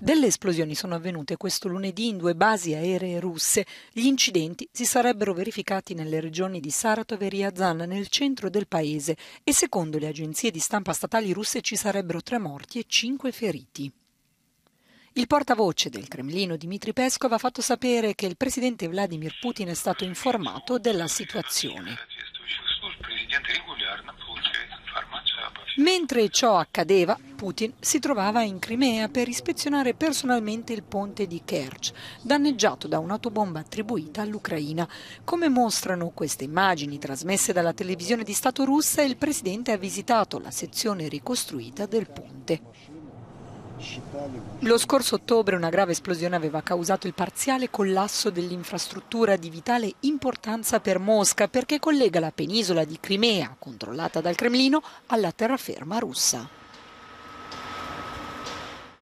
Delle esplosioni sono avvenute questo lunedì in due basi aeree russe. Gli incidenti si sarebbero verificati nelle regioni di Saratov e Ryazan, nel centro del paese, e secondo le agenzie di stampa statali russe ci sarebbero tre morti e cinque feriti. Il portavoce del Cremlino Dmitry Peskov ha fatto sapere che il presidente Vladimir Putin è stato informato della situazione. Mentre ciò accadeva, Putin si trovava in Crimea per ispezionare personalmente il ponte di Kerch, danneggiato da un'autobomba attribuita all'Ucraina. Come mostrano queste immagini trasmesse dalla televisione di Stato russa, il presidente ha visitato la sezione ricostruita del ponte. Lo scorso ottobre una grave esplosione aveva causato il parziale collasso dell'infrastruttura di vitale importanza per Mosca perché collega la penisola di Crimea, controllata dal Cremlino, alla terraferma russa.